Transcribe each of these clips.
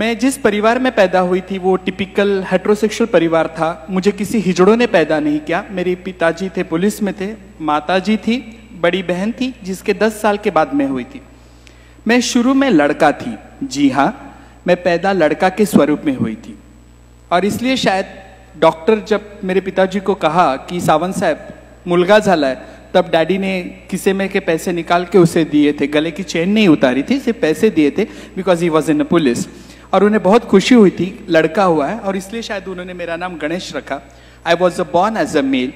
मैं जिस परिवार में पैदा हुई थी वो टिपिकल हेट्रोसेक्सुअल परिवार था मुझे किसी हिजड़ों ने पैदा नहीं किया मेरे पिताजी थे पुलिस में थे माताजी थी बड़ी बहन थी जिसके 10 साल के बाद मैं हुई थी मैं शुरू में लड़का थी जी हाँ मैं पैदा लड़का के स्वरूप में हुई थी और इसलिए शायद डॉक्टर जब मेरे पिताजी को कहा कि सावंत साहब मुलगा झाला है तब डैडी ने किसे में के पैसे निकाल के उसे दिए थे गले की चेन नहीं उतारी थी सिर्फ पैसे दिए थे because he was in a police और उन्हें बहुत खुशी हुई थी लड़का हुआ है और इसलिए शायद उन्होंने मेरा नाम गणेश रखा I was a born as a male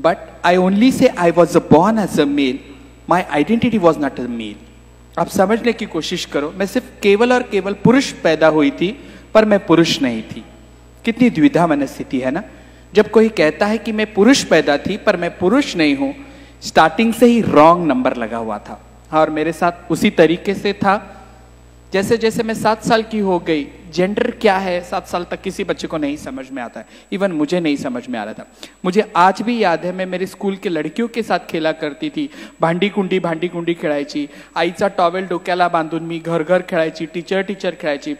but I only say I was a born as a male my identity was not a male आप समझने की कोशिश करो मैं सिर्फ केवल और केवल पुरुष पैदा हुई थी पर मैं पुरुष नहीं थी कितनी द्विधा मनस्थिति है ना जब कोई कहता है कि मैं पुरुष पैदा थी पर मैं पुरुष नहीं हूँ स्टार्टिंग से ही रॉन्ग नंबर लगा हुआ था हाँ, और मेरे साथ उसी तरीके से था जैसे जैसे मैं सात साल की हो गई जेंडर क्या है सात साल तक किसी बच्चे को नहीं समझ में आता है इवन मुझे नहीं समझ में आ रहा था मुझे आज भी याद है मैं मेरे स्कूल के लड़कियों के साथ खेला करती थी भांडी कुंडी भांडी कुंडी खेळायची आईचा टॉवेल डोक्याला बांधून मी घर घर खेळायची टीचर टीचर खेळायची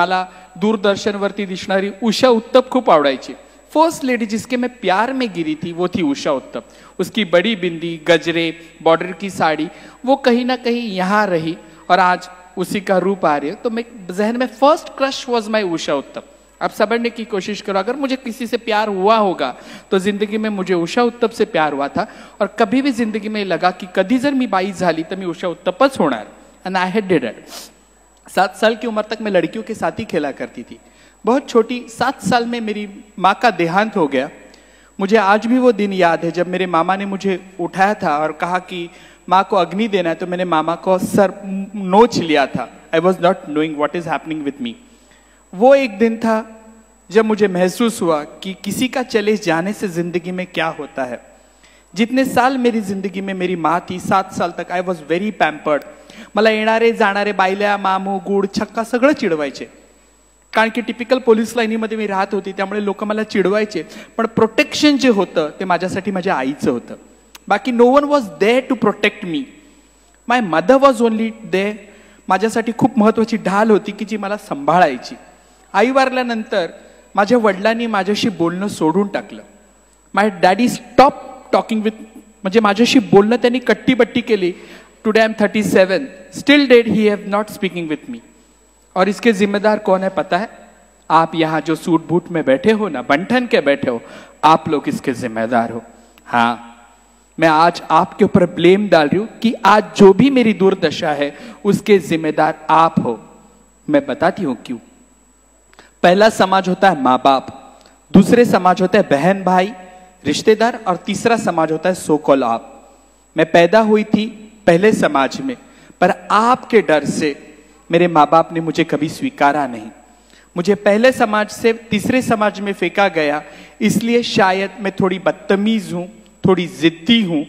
मला दूरदर्शनवरती दिसणारी उषा उत्तप खूप आवडायची फर्स्ट लेडी जिसके मैं प्यार में गिरी थी वो थी उषा उत्तप उसकी बड़ी बिंदी गजरे बॉर्डर की साड़ी वो कहीं ना कहीं यहाँ रही और आज उसी का रूप आ रही है तो मैं जहन में first crush was my Usha Uttam आप समझने की कोशिश करो अगर मुझे किसी से प्यार हुआ होगा तो जिंदगी में मुझे उषा उत्तप से प्यार हुआ था और कभी भी जिंदगी में लगा कि कभी जर मी बाईस झाली तो मी उषा उत्तपच होणार and I had did it सात साल की उम्र तक मैं लड़कियों के साथ ही खेला करती थी बहुत छोटी सात साल में मेरी माँ का देहांत हो गया मुझे आज भी वो दिन याद है जब मेरे मामा ने मुझे उठाया था और कहा कि माँ को अग्नि देना है तो मैंने मामा को सर नोच लिया था I was not knowing what is happening with me वो एक दिन था जब मुझे महसूस हुआ कि किसी का चले जाने से जिंदगी में क्या होता है जितने साल मेरी जिंदगी में मेरी माँ थी सात साल तक आई वॉज वेरी पैम्पर्ड मला येणारे जाणारे बायल्या मामू गुड छक्का सगळं चिडवायचे कारण की टिपिकल पोलीस लाईनीमध्ये मी राहत होती त्यामुळे लोक मला चिडवायचे पण प्रोटेक्शन जे होतं ते माझ्यासाठी माझ्या आईचं होतं बाकी no one was there to protect me my mother was only there माझ्यासाठी खूप महत्त्वाची ढाल होती की जी मला सांभाळायची आई वारल्यानंतर माझ्या वडिलांनी माझ्याशी बोलणं सोडून टाकलं my daddy stop talking with म्हणजे माझ्याशी बोलणं त्यांनी कट्टीबट्टी केली today I am thirty seven still dad he have not speaking with me और इसके जिम्मेदार कौन है पता है आप यहाँ जो सूट बूट में बैठे हो ना बंठन के बैठे हो आप लोग इसके जिम्मेदार हो हाँ मैं आज आपके ऊपर ब्लेम डाल रही हूं कि आज जो भी मेरी दुर्दशा है उसके जिम्मेदार आप हो मैं बताती हूं क्यों पहला समाज होता है मां बाप दूसरे समाज होता है बहन भाई रिश्तेदार और तीसरा समाज होता है सोकॉल आप मैं पैदा हुई थी पहले समाज में पर आपके डर से मेरे माँ बाप ने मुझे कभी स्वीकारा नहीं मुझे पहले समाज से तीसरे समाज में फेंका गया इसलिए शायद मैं थोड़ी बदतमीज हूं थोड़ी जिद्दी हूँ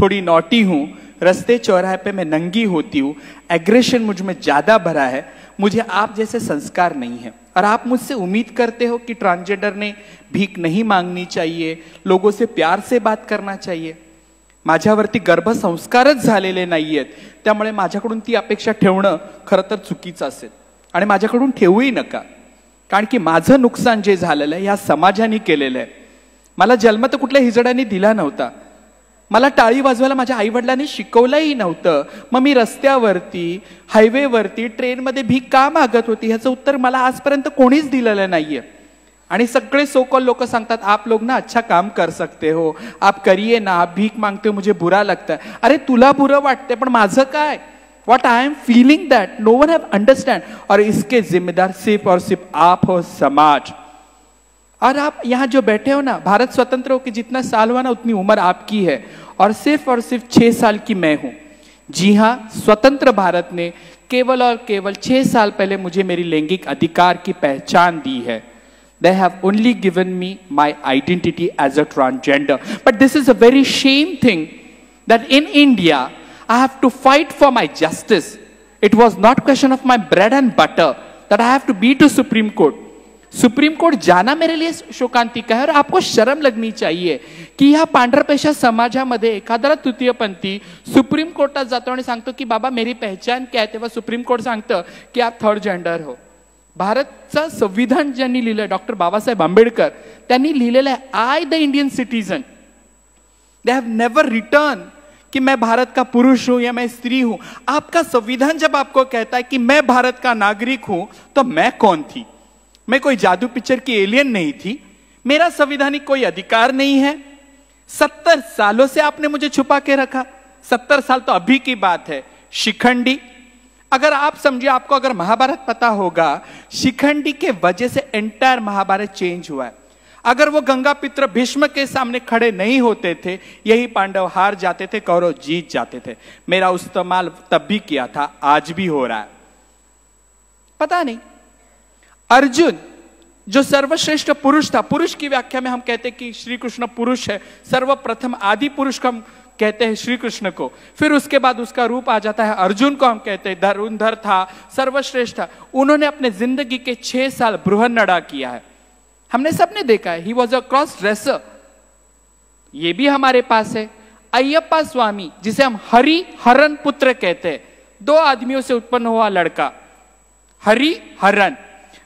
थोड़ी नोटी हूँ रस्ते चौराहे पे मैं नंगी होती हूँ एग्रेशन मुझ में ज़्यादा भरा है मुझे आप जैसे संस्कार नहीं है और आप मुझसे उम्मीद करते हो कि ट्रांसजेंडर ने भीख नहीं मांगनी चाहिए लोगों से प्यार से बात करना चाहिए माझ्यावरती गर्भसंस्कारच झालेले नाही आहेत त्यामुळे माझ्याकडून ती अपेक्षा ठेवणं खरं तर चुकीचं असेल आणि माझ्याकडून ठेवूही नका कारण की माझं नुकसान जे झालेलं आहे या समाजाने केलेलं आहे मला जन्म तर कुठल्या हिजड्यांनी दिला नव्हता मला टाळी वाजवायला माझ्या आईवडिलांनी शिकवलंही नव्हतं मग मी रस्त्यावरती हायवेवरती ट्रेनमध्ये भीक का मागत होती ह्याचं उत्तर मला आजपर्यंत कोणीच दिलेलं नाहीये आणि सगळे सोकॉल लोक सांगतात आप लोग ना अच्छा काम कर सकते हो आप करिये ना आप भीक मागते हो मुझे बुरा लगता अरे तुला बुरं वाटते पण माझं काय what I am feeling that no one have understand और इसके जिम्मेदार सिर्फ और सिर्फ आप हो समाज और आप यहाँ जो बैठे हो ना भारत स्वतंत्र हो कि जितना साल हुआ ना उतनी उम्र आपकी है और सिर्फ और सिर्फ छह साल की मैं हूं जी हाँ स्वतंत्र भारत ने केवल और केवल छह साल पहले मुझे मेरी लैंगिक अधिकार की पहचान दी है they have only given me my identity as a transgender but this is a very shame thing that in India I have to fight for my justice it was not question of my bread and butter that I have to be to supreme court supreme court जाना मेरे लिए शोकांतिक और आपको शर्म लगनी चाहिए कि ह्या पांढरपेशा समाजामध्ये एखाद्याला पंथी सुप्रीम कोर्टात जातो आणि सांगतो की बाबा मेरी पहचान क्या आहे तेव्हा सुप्रीम कोर्ट सांगतं की आप थर्ड जेंडर हो भारतचं संविधान ज्यांनी लिहिलं डॉक्टर बाबासाहेब आंबेडकर त्यांनी लिहिलेलं आहे I the Indian citizen they have never return कि मैं भारत का पुरुष हूं या मैं स्त्री हूं आपका संविधान जब आपको कहता है कि मैं भारत का नागरिक हूं तो मैं कौन थी मैं कोई जादू पिक्चर की एलियन नहीं थी मेरा संविधानिक कोई अधिकार नहीं है सत्तर सालों से आपने मुझे छुपा के रखा सत्तर साल तो अभी की बात है शिखंडी अगर आप समझिए आपको अगर महाभारत पता होगा शिखंडी के वजह से एंटायर महाभारत चेंज हुआ है अगर वो गंगा पित्र भीष्म के सामने खड़े नहीं होते थे यही पांडव हार जाते थे कौरव जीत जाते थे मेरा उस्तेमाल तब भी किया था आज भी हो रहा है पता नहीं अर्जुन जो सर्वश्रेष्ठ पुरुष था पुरुष की व्याख्या में हम कहते हैं कि श्री कृष्ण पुरुष है सर्वप्रथम आदि पुरुष को हम कहते हैं श्री कृष्ण को फिर उसके बाद उसका रूप आ जाता है अर्जुन को हम कहते हैं धरुंधर था सर्वश्रेष्ठ था उन्होंने अपने जिंदगी के छह साल बृहन्नड़ा किया है हमने सबने देखा है he was a cross dresser ये भी हमारे पास है अयप्पा स्वामी जिसे हम हरि हरण पुत्र कहते हैं दो आदमियों से उत्पन्न हुआ लड़का हरि हरण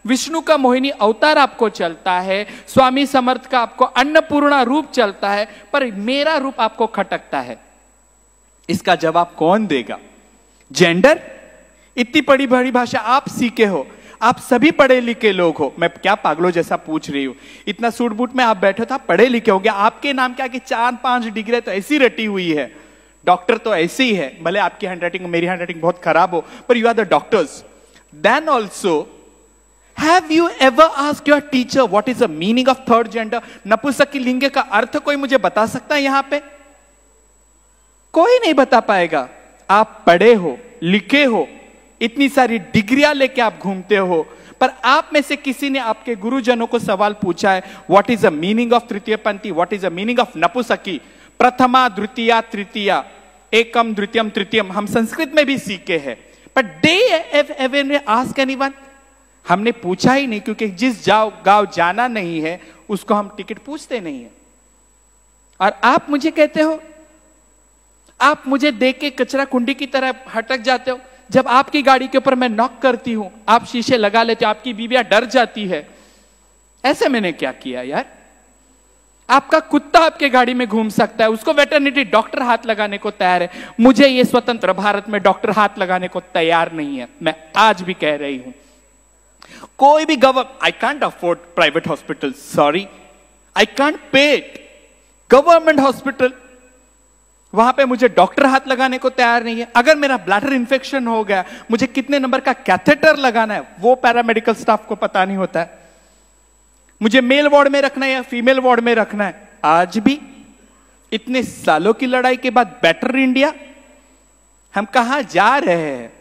विष्णु का मोहिनी अवतार आपको चलता है स्वामी समर्थ का आपको अन्नपूर्णा रूप चलता है पर मेरा रूप आपको खटकता है इसका जवाब कौन देगा जेंडर इतनी बड़ी बड़ी भाषा आप सीखे हो आप सभी पढ़े लिखे लोग हो मैं क्या पागलों जैसा पूछ रही हूं इतना सूट बूट में आप बैठे था तो पढ़े लिखे हो गया आपके नाम क्या कि चार पांच डिग्री तो ऐसी रटी हुई है डॉक्टर तो ऐसे ही है भले आपकी हैंडराइटिंग मेरी हैंडराइटिंग बहुत खराब हो पर you are the doctors then also Have you ever asked your teacher what is the meaning of third gender नपुंसक की लिंग का अर्थ कोई मुझे बता सकता है यहां पे कोई नहीं बता पाएगा आप पढ़े हो लिखे हो इतनी सारी डिग्रियां लेके आप घूमते हो पर आप में से किसी ने आपके गुरुजनों को सवाल पूछा है what is the meaning of तृतीय पंथी what is the meaning of नपुसकी प्रथमा द्वितीय तृतीय एकम द्वितीयम तृतीयम हम संस्कृत में भी सीखे हैं but they ev ever ask anyone हमने पूछा ही नहीं क्योंकि जिस जाओ गांव जाना नहीं है उसको हम टिकट पूछते नहीं है और आप मुझे कहते हो आप मुझे देख के कचरा कुंडी की तरह हटक जाते हो जब आपकी गाड़ी के ऊपर मैं नॉक करती हूं आप शीशे लगा लेते हो आपकी बीबिया डर जाती है ऐसे मैंने क्या किया यार आपका कुत्ता आपके गाड़ी में घूम सकता है उसको वेटरनिटी डॉक्टर हाथ लगाने को तैयार है मुझे ये स्वतंत्र भारत में डॉक्टर हाथ लगाने को तैयार नहीं है मैं आज भी कह रही हूं कोई भी government I can't afford private hospital sorry I can't pay government hospital वहां पे मुझे डॉक्टर हाथ लगाने को तैयार नहीं है अगर मेरा ब्लैडर इंफेक्शन हो गया मुझे कितने नंबर का कैथेटर लगाना है वो पैरामेडिकल स्टाफ को पता नहीं होता है मुझे मेल वार्ड में रखना है या फीमेल वार्ड में रखना है आज भी इतने सालों की लड़ाई के बाद बेटर इंडिया हम कहा जा रहे हैं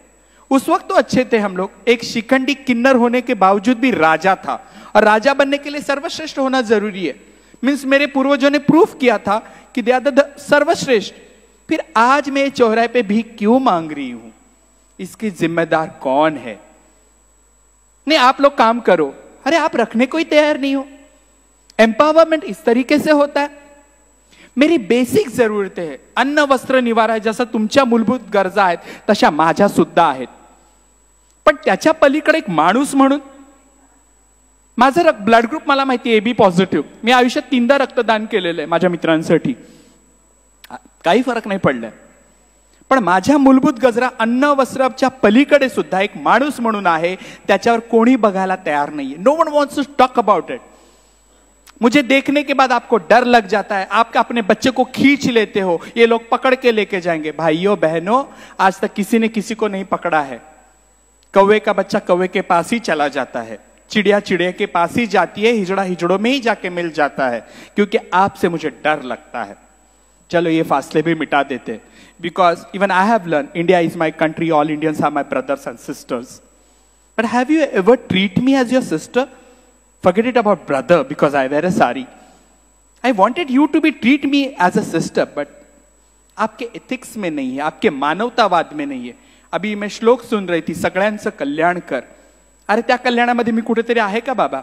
उस वक्त तो अच्छे थे हम लोग एक शिखंडी किन्नर होने के बावजूद भी राजा था और राजा बनने के लिए सर्वश्रेष्ठ होना जरूरी है मीन्स मेरे पूर्वजों ने प्रूफ किया था कि दे सर्वश्रेष्ठ फिर आज मैं चौराहे पे भी क्यों मांग रही हूं इसकी जिम्मेदार कौन है नहीं आप लोग काम करो अरे आप रखने को ही तैयार नहीं हो एम्पावरमेंट इस तरीके से होता है मेरी बेसिक जरूरतें अन्न वस्त्र निवारा जैसा तुम्हारा मूलभूत गरजा है तशा माझा सुद्धा है पण त्याच्या पलीकडे एक माणूस म्हणून माझा रक ब्लड ग्रुप मला माहिती आहे बी पॉझिटिव्ह मी आयुष्यात तीनदा रक्तदान केलेलं आहे माझ्या मित्रांसाठी काही फरक नाही पडलाय पण माझ्या मूलभूत गजरा अन्न वस्त्रच्या पलीकडे सुद्धा एक माणूस म्हणून आहे त्याच्यावर कोणी बघायला तयार नाही no one wants to talk about it मुझे देखने के बाद आपको डर लग जाता है आप अपने बच्चे को खींच लेते हो ये लोग पकड़ के लेके जाएंगे भाइयों बहनों आज तक किसी ने किसी को नहीं पकड़ा है कौवे का बच्चा कौवे के पास ही चला जाता है चिड़िया चिड़िया के पास ही जाती है हिजड़ा हिजड़ों में ही जाके मिल जाता है क्योंकि आपसे मुझे डर लगता है चलो ये फासले भी मिटा देते because even I have learn India is my country all Indians are my brothers and sisters but have you ever treat me as your sister forget it about brother because I wear a sari I wanted you to be treat me as a sister but आपके ethics में नहीं है आपके मानवतावाद में नहीं है अभी मैं श्लोक सुन रही थी सगळ्यांचं कल्याण कर अरे त्या कल्याणामध्ये मी कुठेतरी आहे का बाबा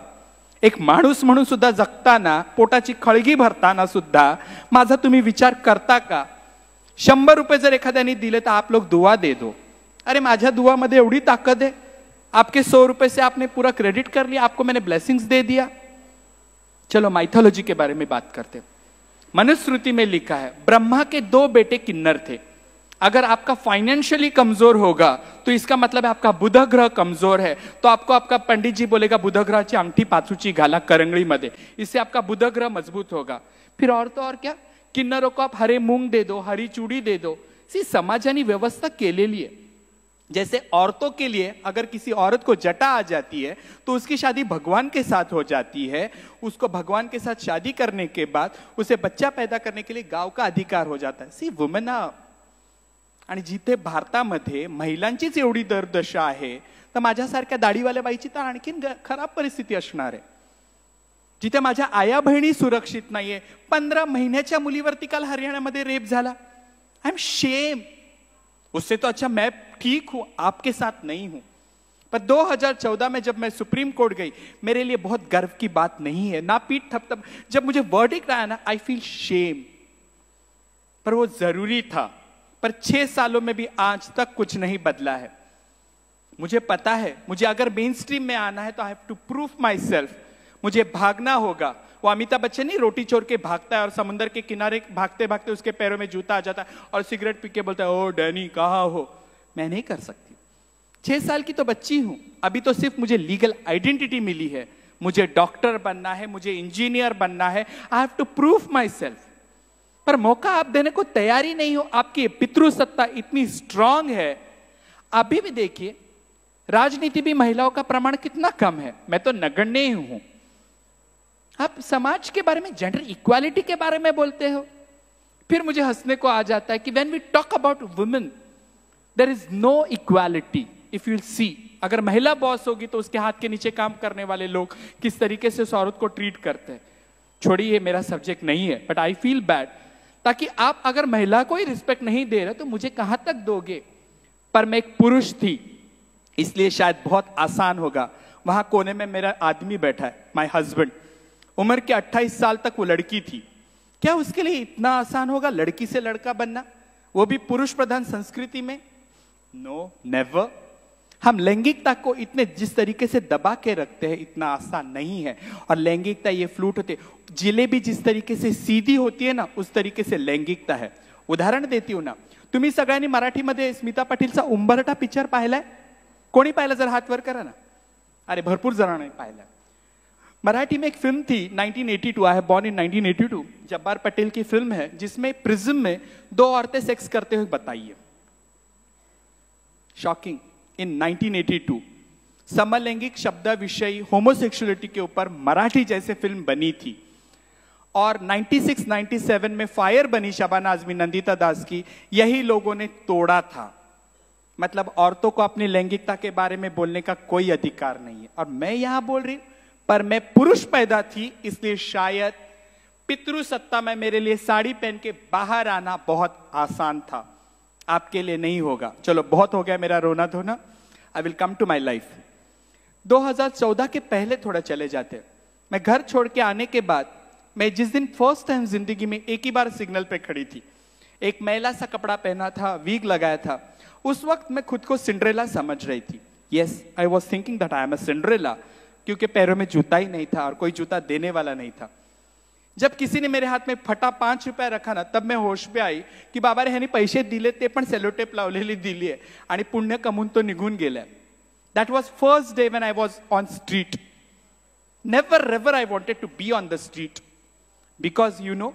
एक माणूस म्हणून सुद्धा जगताना पोटाची खळगी भरताना सुद्धा माझा तुम्ही विचार करता का शंबर रुपये जर एखाद्याने दिले तर आप लोग दुआ दे दो अरे दुआ दुवामध्ये एवरी ताकत है आपके सौ रुपये से आपने पूरा क्रेडिट कर लिया आपको मैंने ब्लेसिंग्स दे दिया चलो माइथोलॉजी के बारे में बात करते मनुस्मृति में लिखा है ब्रह्मा के दो बेटे किन्नर थे अगर आपका फाइनेंशियली कमजोर होगा तो इसका मतलब है आपका बुध ग्रह कमजोर है तो आपको आपका पंडित जी बोलेगा बुध ग्रहाची अंगठी पाचूची घाला मधे इससे आपका बुध ग्रह मजबूत होगा फिर और तो और क्या किन्नरों को आप हरे मूंग दे दो हरी चूड़ी दे दो सी समाजानी व्यवस्था के ले लिए जैसे औरतों के लिए अगर किसी औरत को जटा आ जाती है तो उसकी शादी भगवान के साथ हो जाती है उसको भगवान के साथ शादी करने के बाद उसे बच्चा पैदा करने के लिए गांव का अधिकार हो जाता है सी वुमेन आणि जिथे भारतामध्ये महिलांचीच एवढी दरदशा आहे तर माझ्यासारख्या दाढीवाल्या बाईची तर आणखीन खराब परिस्थिती असणार आहे जिथे माझ्या आया बहिणी सुरक्षित नाहीये पंधरा महिन्याच्या मुलीवरती काल हरियाणामध्ये रेप झाला आय एम शेम उससे तो अच्छा मैं ठीक हूं आपके साथ नहीं हूं पर 2014 में जब मैं सुप्रीम कोर्ट गई मेरे लिए बहुत गर्व की बात नहीं है ना पीठ थप थप जब मुझे वर्डिक्ट आया ना आई फील शेम पर वो जरूरी था पर छह सालों में भी आज तक कुछ नहीं बदला है मुझे पता है मुझे अगर मेन स्ट्रीम में आना है तो I have to proof myself मुझे भागना होगा वो अमिताभ बच्चन नहीं रोटी चोर के भागता है और समुंदर के किनारे भागते भागते उसके पैरों में जूता आ जाता है और सिगरेट पी के बोलता है ओ डैनी कहा हो मैं नहीं कर सकती छह साल की तो बच्ची हूं अभी तो सिर्फ मुझे लीगल आइडेंटिटी मिली है मुझे डॉक्टर बनना है मुझे इंजीनियर बनना है I have to proof myself पर मौका आप देने को तैयार ही नहीं हो आपकी पितृसत्ता इतनी स्ट्रांग है अभी भी देखिए राजनीति भी महिलाओं का प्रमाण कितना कम है मैं तो नगण्य ही हूं आप समाज के बारे में जेंडर इक्वालिटी के बारे में बोलते हो फिर मुझे हंसने को आ जाता है कि when we talk about women there is no equality if you see अगर महिला बॉस होगी तो उसके हाथ के नीचे काम करने वाले लोग किस तरीके से उस औरत को ट्रीट करते हैं छोड़िए मेरा सब्जेक्ट नहीं है बट आई फील बैड ताकि आप अगर महिला को ही रिस्पेक्ट नहीं दे रहे तो मुझे कहां तक दोगे पर मैं एक पुरुष थी इसलिए शायद बहुत आसान होगा वहां कोने में मेरा आदमी बैठा है माई हस्बैंड उम्र के 28 साल तक वो लड़की थी क्या उसके लिए इतना आसान होगा लड़की से लड़का बनना वो भी पुरुष प्रधान संस्कृति में नो no, नेवर हम लैंगिकता को इतने जिस तरीके से दबा के रखते हैं इतना आसान नहीं है और लैंगिकता ये फ्लूट होती है जिलेबी जिस तरीके से सीधी होती है ना उस तरीके से लैंगिकता है उदाहरण देती हूं ना तुम्ही सगळ्यांनी मराठीमध्ये स्मिता पाटीलचा उंबरटा पिक्चर पाहिलाय कोणी पाहिला जर हात वर करा ना अरे भरपूर जणांनी पाहिला मराठी में एक फिल्म थी 1982 आई है बॉर्न इन 1982 जब्बार पटेल की फिल्म है जिसमें प्रिज्म में दो औरतें सेक्स करते हुए बताइए शॉकिंग इन 1982 समलैंगिक शब्द विषय होमोसेक्सुअलिटी के ऊपर मराठी जैसे फिल्म बनी थी और 96-97 में फायर बनी शबाना आजमी नंदिता दास की यही लोगों ने तोड़ा था मतलब औरतों को अपनी लैंगिकता के बारे में बोलने का कोई अधिकार नहीं है और मैं यहां बोल रही हूं पर मैं पुरुष पैदा थी इसलिए शायद पितृसत्ता में मेरे लिए साड़ी पहन के बाहर आना बहुत आसान था आपके लिए नहीं होगा चलो बहुत हो गया मेरा रोना धोना I will come to my life 2014 के पहले थोड़ा चले जाते मैं घर छोड़ के आने के बाद मैं जिस दिन फर्स्ट टाइम जिंदगी में एक ही बार सिग्नल पे खड़ी थी एक मैला सा कपड़ा पहना था वीक लगाया था उस वक्त मैं खुद को सिंड्रेला समझ रही थी yes I was thinking that I am a Cinderella क्योंकि पैरों में जूता ही नहीं था और कोई जूता देने वाला नहीं था जब किसी ने मेरे हाथ में फटा पांच रुपया रखा ना तब मैं होश पे आई कि बाबा रे ह्याने पैसे दिले ते पण सेलोटेप लावलेली दिली आहे आणि पुण्य कमून तो निघून गेलाय that was first day when I was on street never रेवर I wanted to be on the street because you know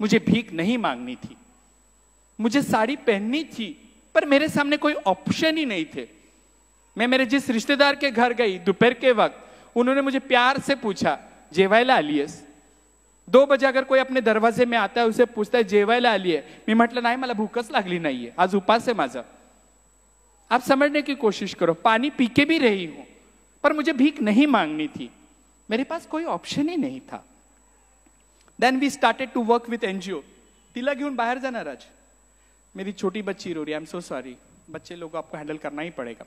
मुझे भीख नहीं मांगनी थी मुझे साड़ी पहननी थी पर मेरे सामने कोई ऑप्शन ही नहीं थे मैं मेरे जिस रिश्तेदार के घर गई दोपहर के वक्त उन्होंने मुझे प्यार से पूछा जेवाई लालियस दो बजे अगर कोई अपने दरवाजे में आता है उसे पूछताय जेवायला आली आहे मी म्हटलं नाही मला भूकच लागली नाहीये आज उपास आहे माझा आप समझने की कोशिश करो पानी पीके भी रही हूं पर मुझे भीख नहीं मांगनी थी मेरे पास कोई ऑप्शन ही नहीं था then we started to work with NGO तिला घेऊन बाहेर जाणार आज मेरी छोटी बच्ची रो रही आई एम सो सॉरी बच्चे लोग आपको हैंडल करना ही पड़ेगा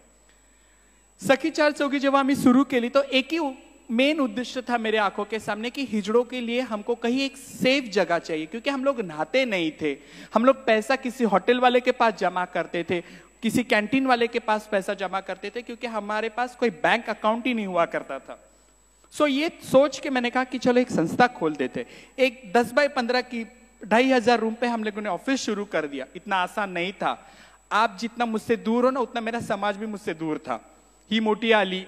सखी चार चौकी जेव्हा आम्ही सुरू केली तो एकही मेन उद्देश्य था मेरे आंखों के सामने कि हिजड़ों के लिए हमको कहीं एक सेफ जगह चाहिए क्योंकि हम लोग नहाते नहीं थे हम लोग पैसा किसी होटल वाले के पास जमा करते थे किसी कैंटीन वाले के पास पैसा जमा करते थे क्योंकि हमारे पास कोई बैंक अकाउंट ही नहीं हुआ करता था सो ये सोच के मैंने कहा कि चलो एक संस्था खोल देते एक दस बाय पंद्रह की ढाई हजार रूम पे हम लोगों ने ऑफिस शुरू कर दिया इतना आसान नहीं था आप जितना मुझसे दूर हो ना उतना मेरा समाज भी मुझसे दूर था ही मोटी आली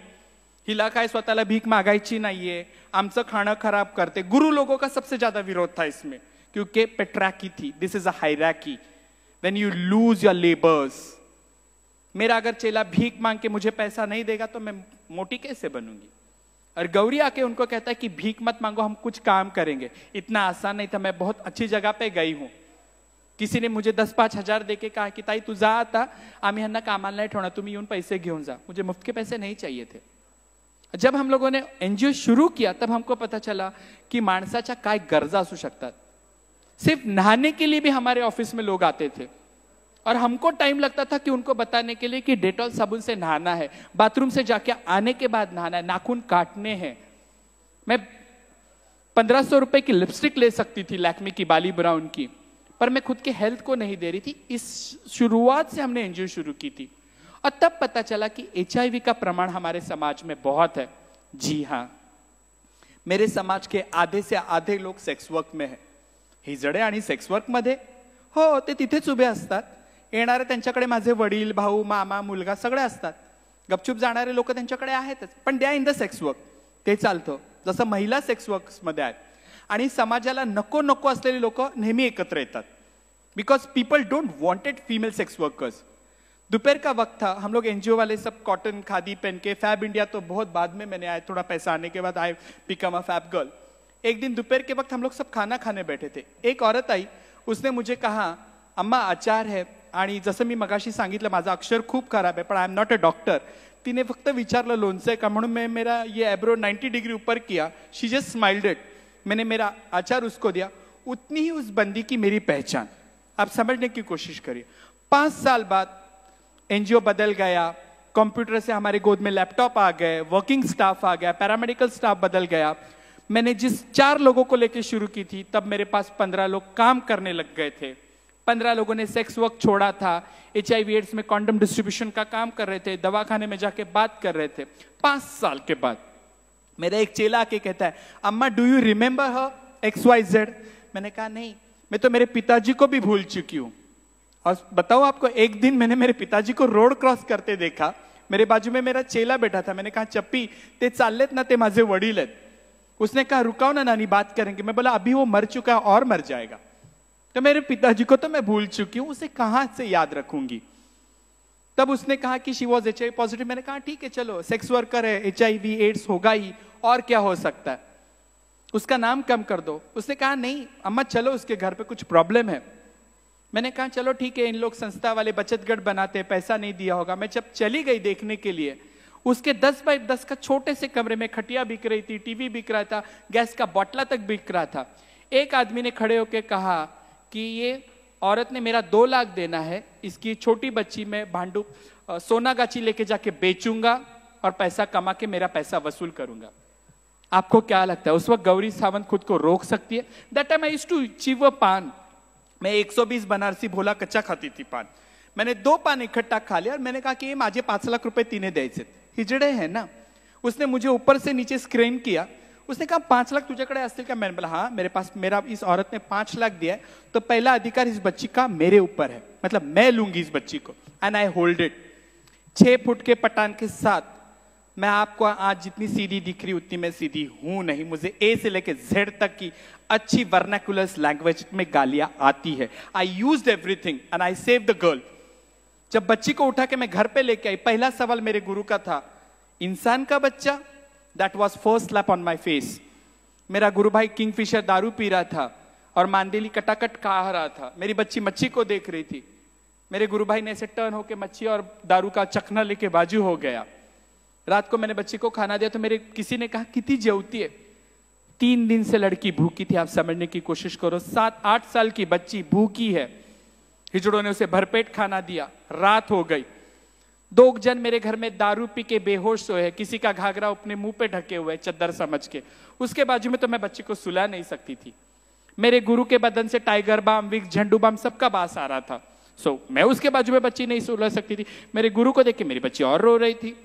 हिला काय स्वतःला भीख मांगायची नाहीये आमचं खाना खराब करते गुरु लोगों का सबसे ज्यादा विरोध था इसमें क्योंकि पेट्रैकी थी this is a when you lose your labours मेरा अगर चेला भीख मांग के मुझे पैसा नहीं देगा तो मैं मोटी कैसे बनूंगी और गौरी आके उनको कहता है कि भीख मत मांगो हम कुछ काम करेंगे इतना आसान नहीं था मैं बहुत अच्छी जगह पे गई हूं किसी ने मुझे दस पांच हजार देके कहा कि ताई तू जा आता आम्ही यांना कामाला नाही ठेवणार पैसे घेन जा मुझे मुफ्त के पैसे नहीं चाहिए थे जब हम लोगों ने एनजीओ शुरू किया तब हमको पता चला कि मानसाचा काय गरजा असू शकतात सिर्फ नहाने के लिए भी हमारे ऑफिस में लोग आते थे और हमको टाइम लगता था कि उनको बताने के लिए कि डेटॉल साबुन से नहाना है बाथरूम से जाके आने के बाद नहाना है नाखून काटने हैं मैं पंद्रह सौ रुपए की लिपस्टिक ले सकती थी लैक्मी की बाली ब्राउन की पर मैं खुद के हेल्थ को नहीं दे रही थी इस शुरुआत से हमने एनजीओ शुरू की थी और तब पता चला कि एच का प्रमाण हमारे समाज में बहुत है जी हाँ मेरे समाज के आधे से आधे लोक सेक्स वर्क में है हिजडे आणि सेक्स वर्क मध्ये हो ते तिथेच उभे असतात येणारे त्यांच्याकडे माझे वडील भाऊ मामा मुलगा सगळे असतात गपचूप जाणारे लोक त्यांच्याकडे आहेतच पण द्या इन द सेक्स वर्क ते चालतं जसं महिला सेक्स मध्ये आहेत आणि समाजाला नको नको असलेली लोक नेहमी एकत्र येतात because people don't wanted female sex workers दोपहर का वक्त था हम लोग एनजीओ वाले सब कॉटन खादी पहन के फैब इंडिया तो बहुत बाद में मैंने आया थोड़ा पैसा आने के बाद आई पिकम अ फैब गर्ल एक दिन दोपहर के वक्त हम लोग सब खाना खाने बैठे थे एक औरत आई उसने मुझे कहा अम्मा आचार है आणि जसं मी मगाशी सांगितलं माझं अक्षर खूप खराब आहे पण I am not a doctor तिने फक्त विचारलं लोनचं आहे का म्हणून मैं मेरा ये एब्रो 90 डिग्री ऊपर किया शी जस्ट स्माइल्ड इट मैंने मेरा आचार उसको दिया उतनी ही उस बंदी की मेरी पहचान आप समझने की कोशिश करिए पांच साल बाद एनजीओ बदल गया कंप्यूटर से हमारे गोद में लैपटॉप आ गए वर्किंग स्टाफ आ गया पैरामेडिकल स्टाफ बदल गया मैंने जिस चार लोगों को लेकर शुरू की थी तब मेरे पास पंद्रह लोग काम करने लग गए थे पंद्रह लोगों ने सेक्स वर्क छोड़ा था एच आई एड्स में कॉन्डम डिस्ट्रीब्यूशन का काम कर रहे थे दवाखाने में जाके बात कर रहे थे पांच साल के बाद मेरा एक चेला आके कहता है अम्मा do you remember her X Y Z मैंने कहा नहीं मैं तो मेरे पिताजी को भी भूल चुकी हूँ और बताओ आपको एक दिन मैंने मेरे पिताजी को रोड क्रॉस करते देखा मेरे बाजू में मेरा चेला बैठा था मैंने कहा चप्पी ते चाल ना ते माजे वडील आहेत उसने कहा रुकाओ ना नानी बात करेंगे मैं बोला अभी वो मर चुका है और मर जाएगा तो मेरे पिताजी को तो मैं भूल चुकी हूं उसे कहां से याद रखूंगी तब उसने कहा कि she was H I positive मैंने कहा ठीक है चलो सेक्स वर्कर है एच आई एड्स होगा ही और क्या हो सकता है उसका नाम कम कर दो उसने कहा नहीं अम्मा चलो उसके घर पे कुछ प्रॉब्लम है मैंने कहा चलो ठीक है इन लोग संस्था वाले बचत गढ़ बनाते हैं पैसा नहीं दिया होगा मैं जब चली गई देखने के लिए उसके दस बाई दस का छोटे से कमरे में खटिया बिक रही थी टीवी बिक रहा था गैस का बॉटला तक बिक रहा था एक आदमी ने खड़े होकर कहा कि ये औरत ने मेरा दो लाख देना है इसकी छोटी बच्ची में भांडू गाची लेके जाके बेचूंगा और पैसा कमा के मेरा पैसा वसूल करूंगा आपको क्या लगता है उस वक्त गौरी सावंत खुद को रोक सकती है that time I to achieve a पान मैं 120 बनारसी भोला कच्चा खाती थी पान मैंने दो पान इकट्ठा खा लिया और मैंने कहा कि ये माजे पांच लाख रुपए तीने द्यायचे हिजडे हैं ना उसने मुझे ऊपर से नीचे स्क्रीन किया उसने कहा पांच लाख तुझे कड़े अस्तित्व का मैंने बोला हाँ मेरे पास मेरा इस औरत ने पांच लाख दिया है तो पहला अधिकार इस बच्ची का मेरे ऊपर है मतलब मैं लूंगी इस बच्ची को एंड आई होल्ड इट छह फुट के पटान के साथ मैं आपको आज जितनी सीधी दिख रही उतनी मैं सीधी हूं नहीं मुझे ए से लेके जेड तक की अच्छी वर्नाकुलर्स लैंग्वेज में गालियां आती है I use everything and I save the girl जब बच्ची को उठा के मैं घर पे लेके आई पहला सवाल मेरे गुरु का था इंसान का बच्चा that was first slap on my face मेरा गुरु भाई किंग फिशर दारू पी रहा था और मांडेली कटाकट खा रहा था मेरी बच्ची मच्छी को देख रही थी मेरे गुरु भाई ने ऐसे टर्न होके मच्छी और दारू का चखना लेके बाजू हो गया रात को मैंने बच्ची को खाना दिया तो मेरे किसी ने कहा कितनी जेवती है तीन दिन से लड़की भूखी थी आप समझने की कोशिश करो सात आठ साल की बच्ची भूखी है हिजड़ों ने उसे भरपेट खाना दिया रात हो गई दो जन मेरे घर में दारू पी के बेहोश सोए हैं किसी का घाघरा अपने मुंह पे ढके हुए चद्दर समझ के उसके बाजू में तो मैं बच्ची को सुला नहीं सकती थी मेरे गुरु के बदन से टाइगर बाम विग झंडू बाम सबका बास आ रहा था सो so, मैं उसके बाजू में बच्ची नहीं सुला सकती थी मेरे गुरु को देख के मेरी बच्ची और रो रही थी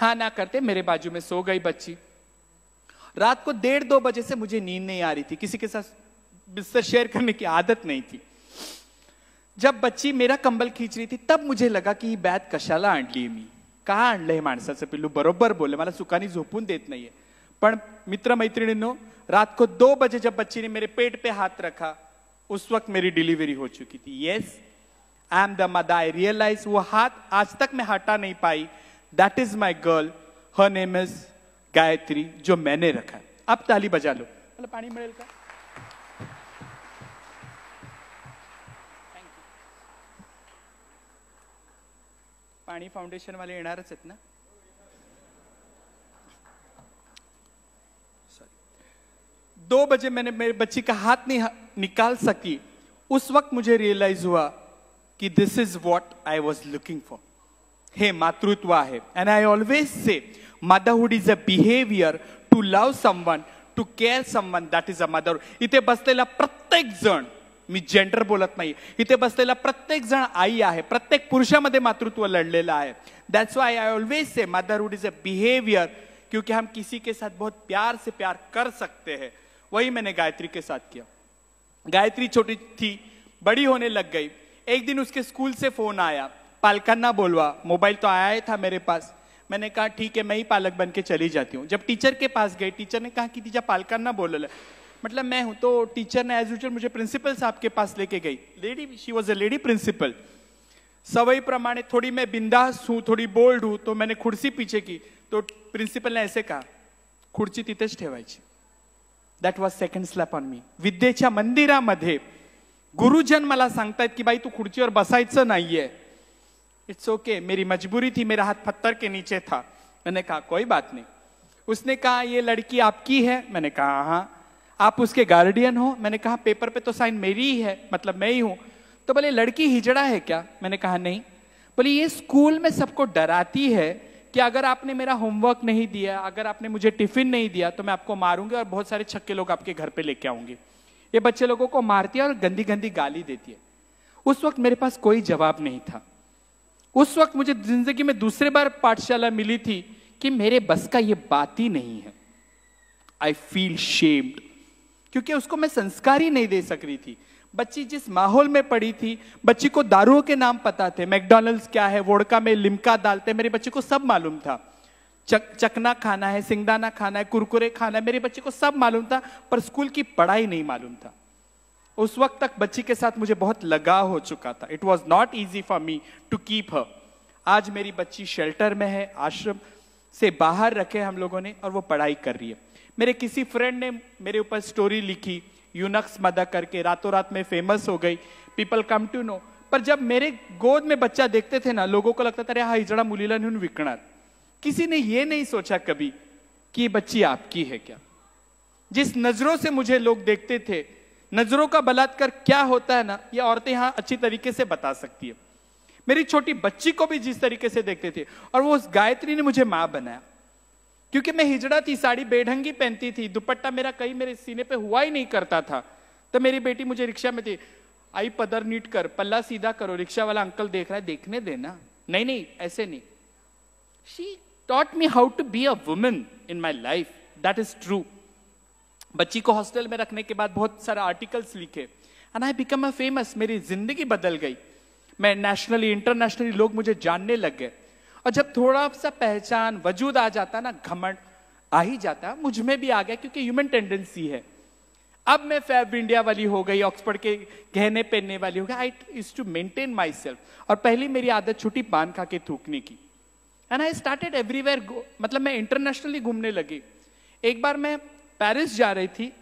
हाँ ना करते मेरे बाजू में सो गई बच्ची रात को डेढ़ दो बजे से मुझे नींद नहीं आ रही थी किसी के साथ बिस्तर शेयर करने की आदत नहीं थी जब बच्ची मेरा कंबल खींच रही थी तब मुझे लगा कि बैत बॅग कशाला आणली मी का आणलं हे से पिल्लू बरोबर बोले मला सुखाने झोपून देत नाहीये पण मैत्रिणीनो रात को दो बजे जब बच्ची ने मेरे पेट पे हाथ रखा उस वक्त मेरी डिलीवरी हो चुकी थी यस आई एम द मद आई रियलाइज वो हाथ आज तक मैं हटा नहीं पाई that is my girl her name is Gayatri जो मैंने रखा आप ताली बजा लो मतलब पानी मिल का पाणी फाउंडेशन वाले येणारच आहेत ना दो बजे मैंने मेरे बच्ची का हाथ नहीं निकाल सकी उस वक्त मुझे रियलाइज हुआ कि this is what I was looking for हे मातृत्व है and I always say motherhood is a behavior to love someone to care someone that is a mother इथे बसलेला प्रत्येक जण मी जेंडर बोलत नाही इथे बसलेला प्रत्येक जण आई आहे प्रत्येक पुरुषामध्ये मातृत्व लढलेलं आहे that's why I always say motherhood is a behaviour क्योंकि हम किसी के साथ बहुत प्यार से प्यार कर सकते हैं वही मैंने गायत्री के साथ किया गायत्री छोटी थी बड़ी होने लग गई एक दिन उसके स्कूल से फोन आया पालकन्ना बोलवा मोबाइल तो आया ही था मेरे पास मैंने कहा ठीक है मैं ही पालक बन के चली जाती हूँ जब टीचर के पास गई टीचर ने कहा कि तीजा पालका ना बोल मतलब मैं हूं तो टीचर ने एज यूजल मुझे प्रिंसिपल साहब के पास लेके गई lady she was a lady principal सवई प्रमाणे थोड़ी मैं बिंदास हूँ थोड़ी बोल्ड हूं तो मैंने खुर्सी पीछे की तो प्रिंसिपल ने ऐसे कहा खुर्ची तिथेच ठेवायची that was second slap on me विद्येच्या मंदिरामध्ये गुरुजन मला सांगतायत की बाई तू खुर्चीवर बसायचं नाहीये इट्स ओके okay, मेरी मजबूरी थी मेरा हाथ पत्थर के नीचे था मैंने कहा कोई बात नहीं उसने कहा ये लड़की आपकी है मैंने कहा हाँ, हाँ। आप उसके गार्डियन हो मैंने कहा पेपर पे तो साइन मेरी ही है मतलब मैं ही हूं तो बोले लड़की हिजड़ा है क्या मैंने कहा नहीं बोले ये स्कूल में सबको डराती है कि अगर आपने मेरा होमवर्क नहीं दिया अगर आपने मुझे टिफिन नहीं दिया तो मैं आपको मारूंगी और बहुत सारे छक्के लोग आपके घर पे लेके आऊंगी ये बच्चे लोगों को मारती है और गंदी गंदी गाली देती है उस वक्त मेरे पास कोई जवाब नहीं था उस वक्त मुझे जिंदगी में दूसरे बार पाठशाला मिली थी कि मेरे बस का ये बात ही नहीं है आई फील शेम्ड क्योंकि उसको मैं संस्कार ही नहीं दे सक रही थी बच्ची जिस माहौल में पड़ी थी बच्ची को दारुओं के नाम पता थे मैकडोनल्ड्स क्या है वोडका में लिमका डालते मेरे बच्चे को सब मालूम था चक चकना खाना है सिंगदाना खाना है कुरकुरे खाना है मेरे बच्चे को सब मालूम था पर स्कूल की पढ़ाई नहीं मालूम था उस वक्त तक बच्ची के साथ मुझे बहुत लगाव हो चुका था it was not easy for me to keep her आज मेरी बच्ची शेल्टर में है आश्रम से बाहर रखे हम लोगों ने और वो पढ़ाई कर रही है मेरे किसी फ्रेंड ने मेरे ऊपर स्टोरी लिखी यूनक्स मदा करके रातों रात में फेमस हो गई पीपल कम टू नो पर जब मेरे गोद में बच्चा देखते थे ना लोगों को लगता था अरे हा जड़ा मुलीला नहीं विकना किसी ने ये नहीं सोचा कभी कि ये बच्ची आपकी है क्या जिस नजरों से मुझे लोग देखते थे नजरों का बलात्कार क्या होता है ना ये औरतें यहां अच्छी तरीके से बता सकती है मेरी छोटी बच्ची को भी जिस तरीके से देखते थे और वो उस गायत्री ने मुझे माँ बनाया क्योंकि मैं हिजड़ा थी साड़ी बेढंगी पहनती थी दुपट्टा मेरा कहीं मेरे सीने पे हुआ ही नहीं करता था तो मेरी बेटी मुझे रिक्शा में थी आई पदर नीट कर पल्ला सीधा करो रिक्शा वाला अंकल देख रहा है देखने देना नहीं नहीं ऐसे नहीं she taught me how to be a women in my life that is true बच्ची को हॉस्टल में रखने के बाद बहुत सारे आर्टिकल्स लिखे and I become a famous मेरी जिंदगी बदल गई मैं नेशनली इंटरनेशनली लोग मुझे जानने लग गए और जब थोड़ा सा पहचान वजूद आ जाता ना घमंड आ ही जाता मुझ में भी आ गया क्योंकि ह्यूमन टेंडेंसी है अब मैं फैब इंडिया वाली हो गई ऑक्सफर्ड के गहने पहनने वाली हो गई I is to maintain myself और पहली मेरी आदत छुट्टी पान खा के थूकने की एंड आई स्टार्टेड एवरीवेयर मतलब मैं इंटरनेशनली घूमने लगी एक बार मैं पेरिस जा रही थी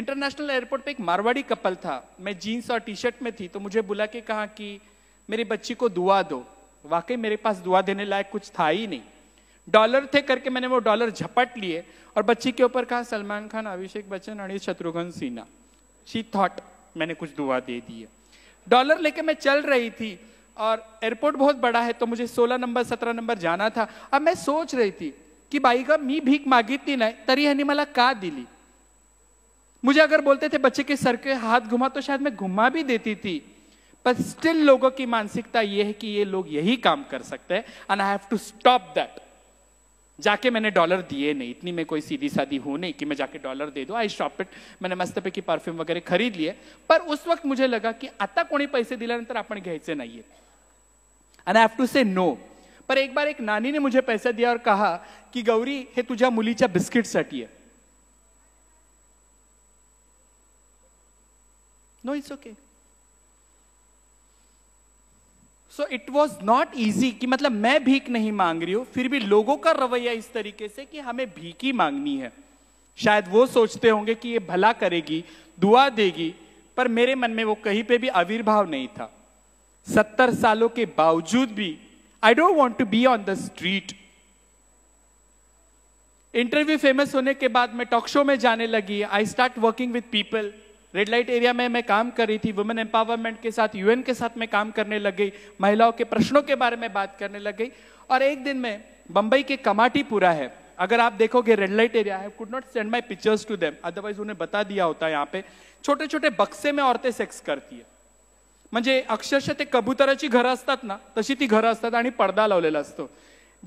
इंटरनेशनल एयरपोर्ट पे एक मारवाड़ी कपल था मैं जीन्स और टी शर्ट में थी तो मुझे बुला के कहा कि मेरी बच्ची को दुआ दो वाकई मेरे पास दुआ देने लायक कुछ था ही नहीं डॉलर थे करके मैंने वो डॉलर झपट लिए और बच्ची के ऊपर कहा सलमान खान अभिषेक बच्चन और शत्रुघ्न सिन्हा शी थॉट मैंने कुछ दुआ दे दी है डॉलर लेके मैं चल रही थी और एयरपोर्ट बहुत बड़ा है तो मुझे 16 नंबर 17 नंबर जाना था अब मैं सोच रही थी कि बाई का मी भीख मागितली नहीं तरी हनी मला का दिली मुझे अगर बोलते थे बच्चे के सर के हाथ घुमा तो शायद मैं घुमा भी देती थी पर स्टिल लोगों की मानसिकता यह है कि ये लोग यही काम कर सकते हैं and I have to stop that जाके मैंने डॉलर दिए नहीं इतनी मैं कोई सीधी सादी हूं नहीं कि मैं जाके डॉलर दे दू आई शॉप इट मैंने मस्त पे की परफ्यूम वगैरह खरीद लिए पर उस वक्त मुझे लगा कि आता कोणी पैसे दिल्यानंतर आपण घ्यायचे नाहीये and I have to say no पर एक बार एक नानी ने मुझे पैसा दिया और कहा कि गौरी हे तुझ्या मुलीच्या बिस्किटसाठी आहे no it's okay so it was not easy कि मतलब मैं भीख नहीं मांग रही हूं फिर भी लोगों का रवैया इस तरीके से कि हमें भीख ही मांगनी है शायद वो सोचते होंगे कि ये भला करेगी दुआ देगी पर मेरे मन में वो कहीं पे भी आविर्भाव नहीं था सत्तर सालों के बावजूद भी I don't want to be on the street interview famous होने के बाद मैं टॉक शो में जाने लगी I start working with people red light area में मैं काम कर रही थी वुमेन एम्पावरमेंट के साथ यूएन के साथ मैं काम करने लग गई महिलाओं के प्रश्नों के बारे में बात करने लग गई और एक दिन में बंबई के कमाटीपुरा है अगर आप देखोगे रेड लाइट एरिया है could not send my pictures to them otherwise उन्हें बता दिया होता है यहाँ पे छोटे छोटे बक्से में औरतें सेक्स करती है म्हणजे अक्षरशः ते कबुतराची घरं असतात ना तशी ती घरं असतात आणि पडदा लावलेला असतो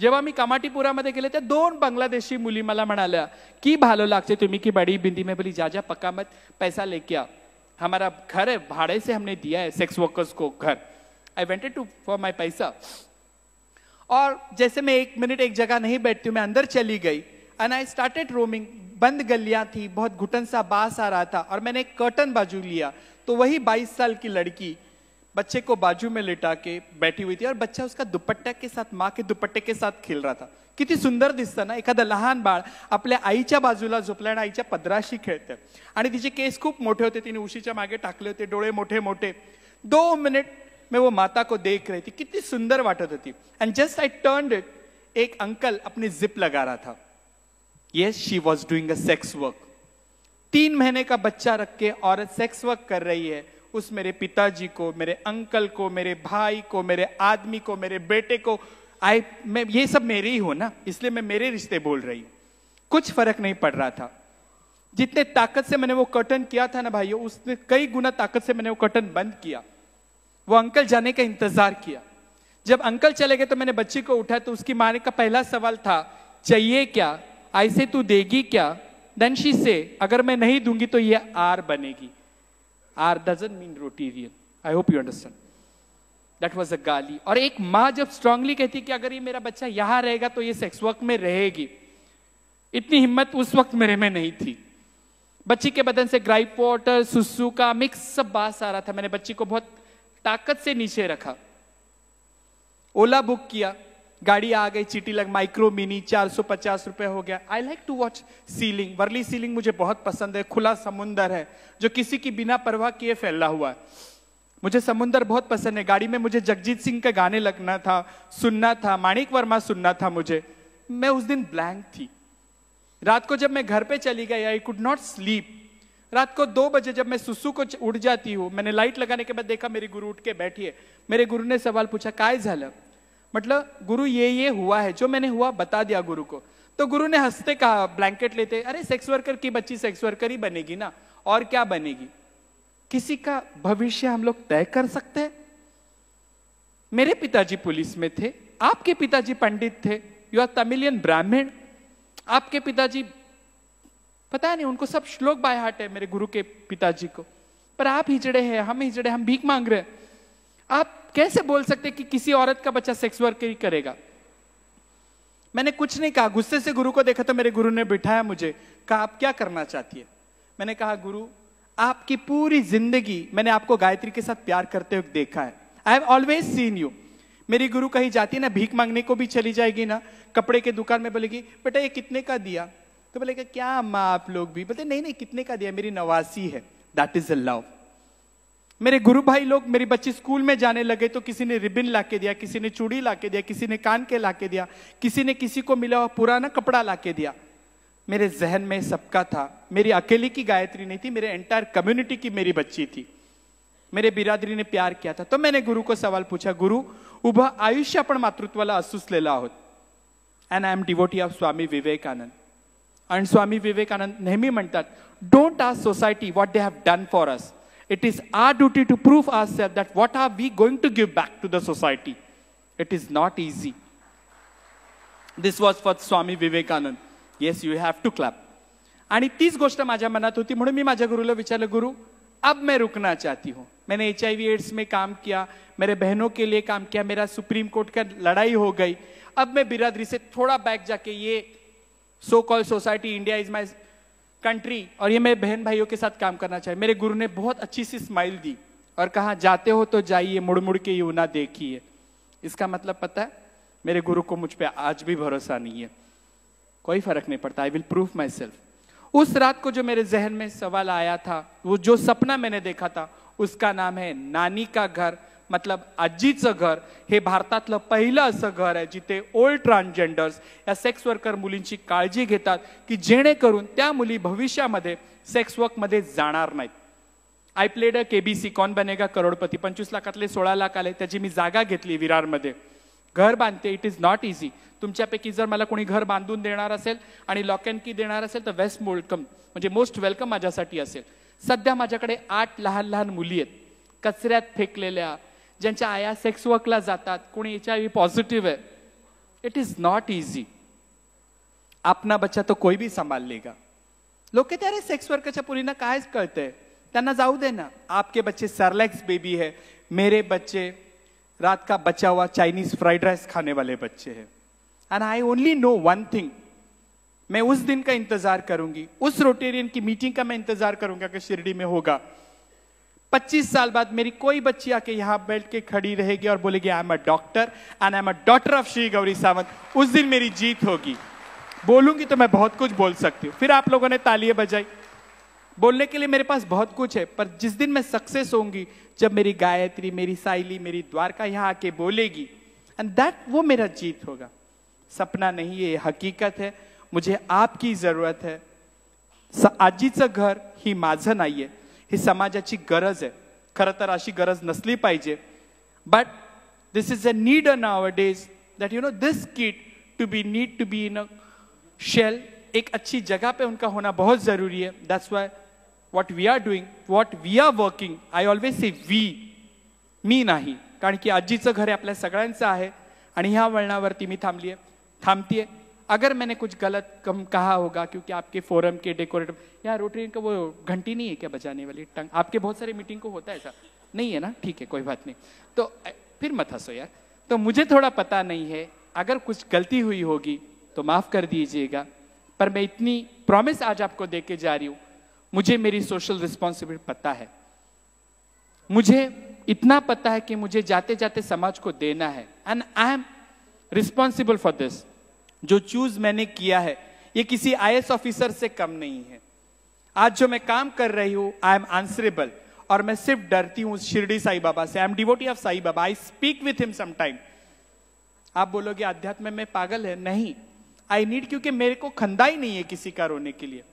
जेव्हा मी कामाटीपुरामध्ये गेले त्या दोन बांगलादेशी मुली मला म्हणाल्या की भालो लागते तुम्ही की बडी बिंदी में बोली जा जा पक्का मत पैसा लेके आओ हमारा घर है भाड़े से हमने दिया है सेक्स वर्कर्स को घर I wanted to for my पैसा और जैसे मैं एक मिनट एक जगह नहीं बैठती हूँ मैं अंदर चली गई एंड आई स्टार्टेड रोमिंग बंद गलियां थी बहुत घुटन सा बास आ रहा था और मैंने एक कर्टन बाजू लिया तो वही 22 साल की लड़की बच्चे को बाजू में लिटा के बैठी हुई थी और बच्चा उसका दुपट्टा के साथ माँ के दुपट्टे के साथ खेल रहा था किती सुंदर दिसतं ना एखादं लहान बाळ आपल्या आईच्या बाजूला झोपल्या आणि आईच्या पदराशी खेळतं आणि तिचे केस खूप मोठे होते तिने उशीच्या मागे टाकले होते डोळे मोठे मोठे दो मिनिट मैं वो माता को देख रही थी कितनी सुंदर वाटत होती and just I turn it एक अंकल अपनी जिप लगा रहा था yes she was doing a sex work तीन महीने का बच्चा रख के औरत सेक्स वर्क कर रही है उस मेरे पिताजी को मेरे अंकल को मेरे भाई को मेरे आदमी को मेरे बेटे को आई मैं ये सब मेरे ही हो ना इसलिए मैं मेरे रिश्ते बोल रही हूँ कुछ फर्क नहीं पड़ रहा था जितने ताकत से मैंने वो कर्टन किया था ना भाइयों उसने कई गुना ताकत से मैंने वो कर्टन बंद किया वो अंकल जाने का इंतजार किया जब अंकल चले गए तो मैंने बच्ची को उठाया तो उसकी माने का पहला सवाल था चाहिए क्या ऐसे तू देगी क्या देन शी से अगर मैं नहीं दूंगी तो ये आर बनेगी are doesn't mean Rotarian I hope you understand that was a गाली और एक माँ जब स्ट्रांगली कहती कि अगर ये मेरा बच्चा यहां रहेगा तो ये सेक्स वर्क में रहेगी इतनी हिम्मत उस वक्त मेरे में नहीं थी बच्ची के बदन से ग्राइप वाटर सुसु का मिक्स सब बास आ रहा था मैंने बच्ची को बहुत ताकत से नीचे रखा ओला बुक किया गाड़ी आ गई चीटी लग माइक्रो मिनी चार सौ पचास रुपए हो गया I like to watch sea link Worli sea link मुझे बहुत पसंद है खुला समुंदर है जो किसी की बिना परवाह किए फैला हुआ है मुझे समुंदर बहुत पसंद है गाड़ी में मुझे जगजीत सिंह का गाने लगना था सुनना था माणिक वर्मा सुनना था मुझे मैं उस दिन ब्लैंक थी रात को जब मैं घर पे चली गई आई कुड नॉट स्लीप रात को दो बजे जब मैं सुसु को उठ जाती हूँ मैंने लाइट लगाने के बाद देखा मेरी गुरु उठ के बैठी है मेरे गुरु ने सवाल पूछा काय झालं मतलब गुरु ये ये हुआ है जो मैंने हुआ बता दिया गुरु को तो गुरु ने हंसते कहा ब्लैंकेट लेते अरे सेक्स वर्कर की बच्ची सेक्स वर्कर ही बनेगी ना और क्या बनेगी किसी का भविष्य हम लोग तय कर सकते हैं मेरे पिताजी पुलिस में थे आपके पिताजी पंडित थे यू आर तमिलियन ब्राह्मण आपके पिताजी पता नहीं उनको सब श्लोक बाय हार्ट है मेरे गुरु के पिताजी को पर आप हिजड़े हैं हम हिजड़े हम भीख मांग रहे हैं आप कैसे बोल सकते कि किसी औरत का बच्चा सेक्स वर्क ही करेगा मैंने कुछ नहीं कहा गुस्से से गुरु को देखा तो मेरे गुरु ने बिठाया मुझे कहा आप क्या करना चाहती है मैंने कहा गुरु आपकी पूरी जिंदगी मैंने आपको गायत्री के साथ प्यार करते हुए देखा है I have always seen you मेरी गुरु कहीं जाती है ना भीख मांगने को भी चली जाएगी ना कपड़े के दुकान में बोलेगी बेटा ये कितने का दिया तो बोलेगा क्या अम्मा आप लोग भी बोलते नहीं नहीं कितने का दिया मेरी नवासी है दैट इज अ लव मेरे गुरु भाई लोग मेरी बच्ची स्कूल में जाने लगे तो किसी ने रिबन ला के दिया किसी ने चूड़ी ला के दिया किसी ने कान के ला के दिया किसी ने किसी को मिला हुआ पुराना कपड़ा ला के दिया मेरे जहन में सबका था मेरी अकेली की गायत्री नहीं थी मेरे एंटायर कम्युनिटी की मेरी बच्ची थी मेरे बिरादरी ने प्यार किया था तो मैंने गुरु को सवाल पूछा गुरु उभा आयुष्य मातृत्व असूस असुसलेला आहोत and I am devotee of Swami Vivekananda and Swami Vivekananda नेहमी म्हणतात don't ask society what they have done for us It is our duty to prove ourselves that what are we going to give back to the society. It is not easy. This was for Swami Vivekanand. Yes, you have to clap. आणि तीच गोष्ट माझ्या मनात होती म्हणून मी माझ्या गुरुला विचारलं गुरु अब मैं रुकना चाहती हूँ मैंने एच आई एड्स में काम किया मेरे बहनों के लिए काम किया मेरा सुप्रीम कोर्ट का लड़ाई हो गई अब मैं बिरादरी से थोड़ा बैक जाके ये so call society India is my country और ये मैं बहन भाइयों के साथ काम करना चाहिए मेरे गुरु ने बहुत अच्छी सी स्माइल दी और कहा जाते हो तो जाइए मुड़ मुड़ के यू ना देखिए इसका मतलब पता है मेरे गुरु को मुझ पर आज भी भरोसा नहीं है कोई फर्क नहीं पड़ता I will prove myself उस रात को जो मेरे जहन में सवाल आया था वो जो सपना मैंने देखा था उसका नाम है नानी का घर मतलब आजीचं घर हे भारतातलं पहिलं असं घर आहे जिथे ओल्ड ट्रान्सजेंडर्स या सेक्स वर्कर मुलींची काळजी घेतात की जेणेकरून त्या मुली भविष्यामध्ये सेक्स वर्कमध्ये जाणार नाहीत I played a KBC Kaun Banega Crorepati पंचवीस लाखातले सोळा लाख आले त्याची मी जागा घेतली विरारमध्ये घर बांधते इट इज नॉट इझी तुमच्यापैकी जर मला कोणी घर बांधून देणार असेल आणि लॉक अँड की देणार असेल तर वेस्ट वेलकम म्हणजे मोस्ट वेलकम माझ्यासाठी असेल सध्या माझ्याकडे आठ लहान लहान मुली आहेत कचऱ्यात फेकलेल्या ज्यांच्या आया सेक्स वर्कला जातात कोणी एच आय व्ही पॉझिटिव्ह आहे इट इज नॉट इझी आपना बच्चा तो कोई भी संभाल लेगा लोक कहते अरे सेक्स वर्करच्या पुरीना काय कळतंय त्यांना जाऊ दे ना आपके बच्चे सरलेक्स बेबी है मेरे बच्चे रात का बचा हुआ चाइनीज फ्राइड राइस खाने वाले बच्चे है and I only know one thing मैं उस दिन का इंतजार करूंगी उस रोटेरियन की मीटिंग का मैं इंतजार करूंगा कि शिरडी में होगा 25 साल बाद मेरी कोई बच्ची आके यहाँ बैठ के खड़ी रहेगी और बोलेगी I am a doctor and I am a daughter of Shri Gauri Sawant उस दिन मेरी जीत होगी बोलूंगी तो मैं बहुत कुछ बोल सकती हूँ फिर आप लोगों ने तालियां बजाई बोलने के लिए मेरे पास बहुत कुछ है पर जिस दिन मैं सक्सेस होंगी जब मेरी गायत्री मेरी साइली मेरी द्वारका यहाँ आके बोलेगी एंड दैट वो मेरा जीत होगा सपना नहीं ये हकीकत है मुझे आपकी ज़रूरत है आजीचं घर ही माझं नाही ही समाजाची गरज आहे खरं तर अशी गरज नसली पाहिजे but this is a need a our days that you know this kid to be need to be in a shell एक अच्छी जगह पे उनका होना बहुत ज़रूरी है that's why what we are doing what we are working I always say we मी नाही कारण की आजीचं घर हे आपल्या सगळ्यांचं आहे आणि ह्या वळणावरती मी थांबली आहे थांबतीये अगर मैंने कुछ गलत कम कहा होगा क्योंकि आपके फोरम के डेकोरेटिव या रोटरी का वो घंटी नहीं है क्या बजाने वाली टंग आपके बहुत सारे मीटिंग को होता है ऐसा नहीं है ना ठीक है कोई बात नहीं तो फिर मत हंसो यार तो मुझे थोड़ा पता नहीं है अगर कुछ गलती हुई होगी तो माफ़ कर दीजिएगा पर मैं इतनी प्रॉमिस आज आपको दे के जा रही हूँ मुझे मेरी सोशल रिस्पॉन्सिबिलिटी पता है मुझे इतना पता है कि मुझे जाते जाते समाज को देना है and I am responsible for this जो चूज मैंने किया है ये किसी आई ऑफिसर से कम नहीं है आज जो मैं काम कर रही हूं आई एम आंसरेबल और मैं सिर्फ डरती हूं शिरडी साई बाबा से I am devotee of Sai Baba I speak with him sometime आप बोलोगे अध्यात्म में पागल है नहीं आई नीड क्योंकि मेरे को खंदा ही नहीं है किसी का रोने के लिए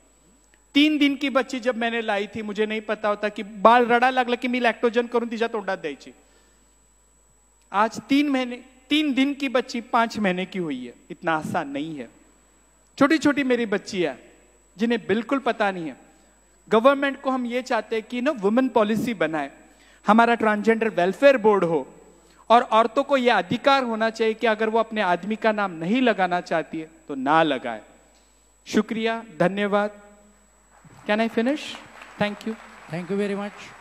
तीन दिन की बच्ची जब मैंने लाई थी मुझे नहीं पता होता कि बाल रडा लग लगे मैं लैक्टोजन करूं तीजा तोड़ा दी आज तीन महीने तीन दिन की बच्ची पांच महीने की हुई है इतना आसान नहीं है छोटी छोटी मेरी बच्ची है जिन्हें बिल्कुल पता नहीं है गवर्नमेंट को हम ये चाहते हैं कि ना वुमेन पॉलिसी बनाए हमारा ट्रांसजेंडर वेलफेयर बोर्ड हो और औरतों को यह अधिकार होना चाहिए कि अगर वो अपने आदमी का नाम नहीं लगाना चाहती है तो ना लगाए शुक्रिया धन्यवाद can I finish thank you thank you very much